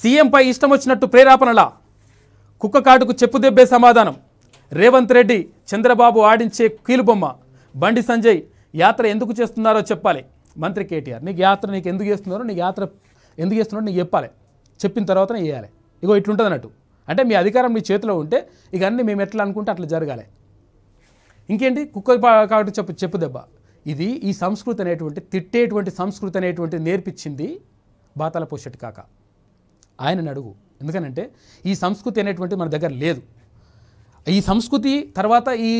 సీఎంపై ఇష్టం వచ్చినట్టు ప్రేరేపణలా కుక్క కాటుకు చెప్పు దెబ్బే సమాధానం రేవంత్ రెడ్డి చంద్రబాబు ఆడించే కీలుబొమ్మ బండి సంజయ్ యాత్ర ఎందుకు చేస్తున్నారో చెప్పాలి మంత్రి కేటీఆర్ నీకు యాత్ర నీకు ఎందుకు చేస్తున్నారో నీకు యాత్ర ఎందుకు చేస్తున్నారో నీకు చెప్పాలి చెప్పిన తర్వాతనే వేయాలి ఇగో ఇట్లుంటుంది అన్నట్టు అంటే మీ అధికారం మీ చేతిలో ఉంటే ఇక అన్నీ మేము ఎట్లా అనుకుంటే అట్లా జరగాలి ఇంకేంటి కుక్క కాబట్టి చెప్పు చెప్పు దెబ్బ ఇది ఈ సంస్కృతి అనేటువంటి తిట్టేటువంటి సంస్కృతి అనేటువంటి నేర్పించింది బాతల పోషెట్ కాక ఆయనని అడుగు ఎందుకనంటే ఈ సంస్కృతి అనేటువంటి మన దగ్గర లేదు ఈ సంస్కృతి తర్వాత ఈ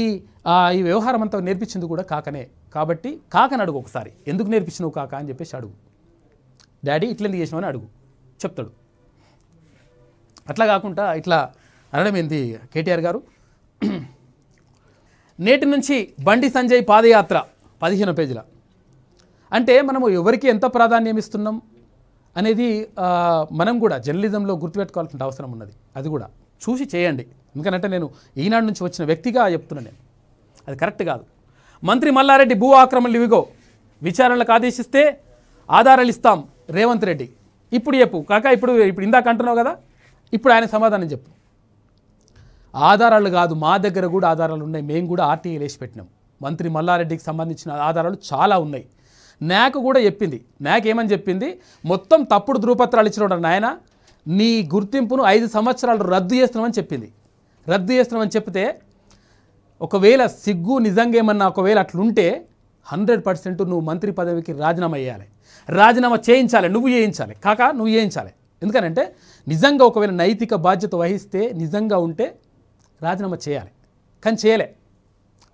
ఈ వ్యవహారం అంతా నేర్పించింది కూడా కాకనే కాబట్టి కాకని అడుగు ఒకసారి ఎందుకు నేర్పించినవు కాక అని చెప్పేసి అడుగు డాడీ ఇట్లెందుకు చేసినావు అని అడుగు చెప్తాడు అట్లా కాకుండా ఇట్లా అనడం ఏంది కేటీఆర్ గారు నేటి నుంచి బండి సంజయ్ పాదయాత్ర పదిహేను పేజీల అంటే మనము ఎవరికి ఎంత ప్రాధాన్యం ఇస్తున్నాం అనేది మనం కూడా జర్నలిజంలో గుర్తుపెట్టుకోవాల్సిన అవసరం ఉన్నది అది కూడా చూసి చేయండి ఎందుకంటే నేను ఈనాడు నుంచి వచ్చిన వ్యక్తిగా చెప్తున్నా నేను అది కరెక్ట్ కాదు మంత్రి మల్లారెడ్డి భూ ఆక్రమణలు ఇవిగో విచారణలకు ఆదేశిస్తే ఆధారాలు ఇస్తాం రేవంత్ రెడ్డి ఇప్పుడు చెప్పు కాక ఇప్పుడు ఇప్పుడు ఇందాక అంటున్నావు కదా ఇప్పుడు ఆయన సమాధానం చెప్పు ఆధారాలు కాదు మా దగ్గర కూడా ఆధారాలు ఉన్నాయి మేము కూడా ఆర్టీఐ వేసి పెట్టినాం మంత్రి మల్లారెడ్డికి సంబంధించిన ఆధారాలు చాలా ఉన్నాయి నాకు కూడా చెప్పింది ఏమని చెప్పింది మొత్తం తప్పుడు ధృవపత్రాలు ఇచ్చిన నాయన నీ గుర్తింపును ఐదు సంవత్సరాలు రద్దు చేస్తున్నామని చెప్పింది రద్దు చేస్తున్నామని చెప్తే ఒకవేళ సిగ్గు నిజంగా ఏమన్నా ఒకవేళ అట్లుంటే హండ్రెడ్ పర్సెంట్ నువ్వు మంత్రి పదవికి రాజీనామా చేయాలి రాజీనామా చేయించాలి నువ్వు చేయించాలి కాక నువ్వు చేయించాలి ఎందుకనంటే నిజంగా ఒకవేళ నైతిక బాధ్యత వహిస్తే నిజంగా ఉంటే రాజీనామా చేయాలి కానీ చేయలే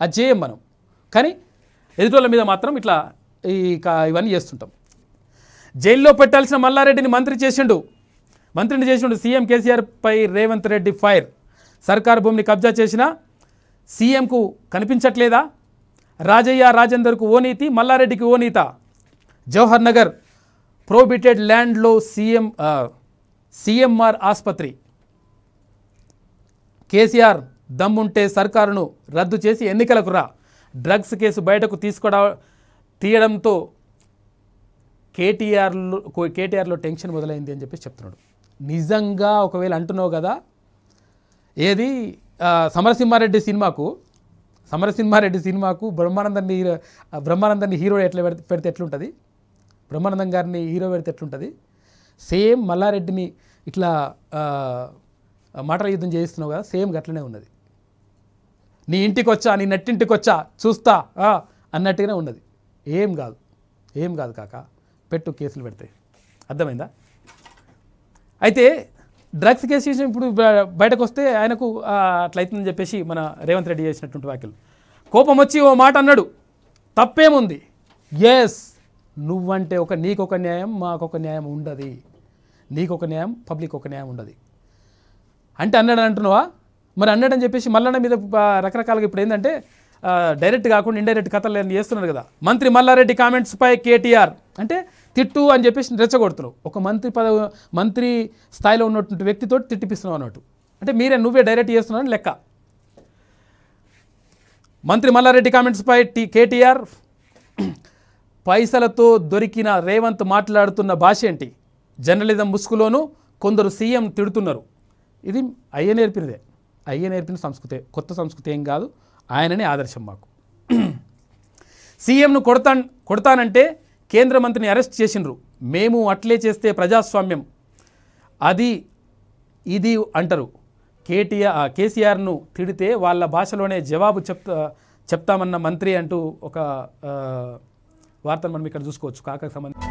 అది చేయం మనం కానీ ఎదుటోళ్ళ మీద మాత్రం ఇట్లా ఈ ఇవన్నీ చేస్తుంటాం జైల్లో పెట్టాల్సిన మల్లారెడ్డిని మంత్రి చేసిండు మంత్రిని చేసిండు సీఎం కేసీఆర్ పై రేవంత్ రెడ్డి ఫైర్ సర్కారు భూమిని కబ్జా చేసిన సీఎంకు కనిపించట్లేదా రాజయ్య రాజేందర్కు ఓనీతి మల్లారెడ్డికి ఓనీత జవహర్ నగర్ ప్రోబిటెడ్ ల్యాండ్లో సీఎం సీఎంఆర్ ఆసుపత్రి కేసీఆర్ దమ్ముంటే సర్కారును రద్దు చేసి ఎన్నికలకు రా డ్రగ్స్ కేసు బయటకు తీసుకురా తీయడంతో కేటీఆర్లో కేటీఆర్లో టెన్షన్ మొదలైంది అని చెప్పేసి చెప్తున్నాడు నిజంగా ఒకవేళ అంటున్నావు కదా ఏది సమరసింహారెడ్డి సినిమాకు సమరసింహారెడ్డి సినిమాకు బ్రహ్మానందాన్ని హీరో బ్రహ్మానందాన్ని హీరో ఎట్లా పెడితే పెడితే ఎట్లుంటుంది బ్రహ్మానందం గారిని హీరో పెడితే ఎట్లుంటుంది సేమ్ మల్లారెడ్డిని ఇట్లా మాటల యుద్ధం చేయిస్తున్నావు కదా సేమ్ గట్లనే ఉన్నది నీ ఇంటికి వచ్చా నీ నట్టింటికి వచ్చా చూస్తా అన్నట్టుగానే ఉన్నది ఏం కాదు ఏం కాదు కాక పెట్టు కేసులు పెడతాయి అర్థమైందా అయితే డ్రగ్స్ కేసు విషయం ఇప్పుడు బయటకు వస్తే ఆయనకు అట్లయితుందని చెప్పేసి మన రేవంత్ రెడ్డి చేసినటువంటి వ్యాఖ్యలు కోపం వచ్చి ఓ మాట అన్నాడు తప్పేముంది ఎస్ నువ్వంటే ఒక నీకొక న్యాయం మాకొక న్యాయం ఉండదు నీకొక న్యాయం పబ్లిక్ ఒక న్యాయం ఉండదు అంటే అన్నాడు అంటున్నావా మరి అన్నాడని చెప్పేసి మళ్ళీ మీద రకరకాలుగా ఇప్పుడు ఏంటంటే డైరెక్ట్ కాకుండా ఇండైరెక్ట్ కథలు చేస్తున్నారు కదా మంత్రి మల్లారెడ్డి కామెంట్స్పై కేటీఆర్ అంటే తిట్టు అని చెప్పేసి రెచ్చగొడుతున్నావు ఒక మంత్రి పద మంత్రి స్థాయిలో ఉన్నటువంటి వ్యక్తితో తిట్టిపిస్తున్నావు అన్నట్టు అంటే మీరే నువ్వే డైరెక్ట్ చేస్తున్నావు లెక్క మంత్రి మల్లారెడ్డి కామెంట్స్పై టీ కేటీఆర్ పైసలతో దొరికిన రేవంత్ మాట్లాడుతున్న భాష ఏంటి జర్నలిజం ముసుగులోనూ కొందరు సీఎం తిడుతున్నారు ఇది అయ్య నేర్పినదే అయ్య నేర్పిన సంస్కృతే కొత్త సంస్కృతి ఏం కాదు ఆయననే ఆదర్శం మాకు సీఎంను కొడతా కొడతానంటే కేంద్ర మంత్రిని అరెస్ట్ చేసినరు మేము అట్లే చేస్తే ప్రజాస్వామ్యం అది ఇది అంటారు కేటీఆర్ కేసీఆర్ను తిడితే వాళ్ళ భాషలోనే జవాబు చెప్తా చెప్తామన్న మంత్రి అంటూ ఒక వార్తను మనం ఇక్కడ చూసుకోవచ్చు కాకకు సంబంధించి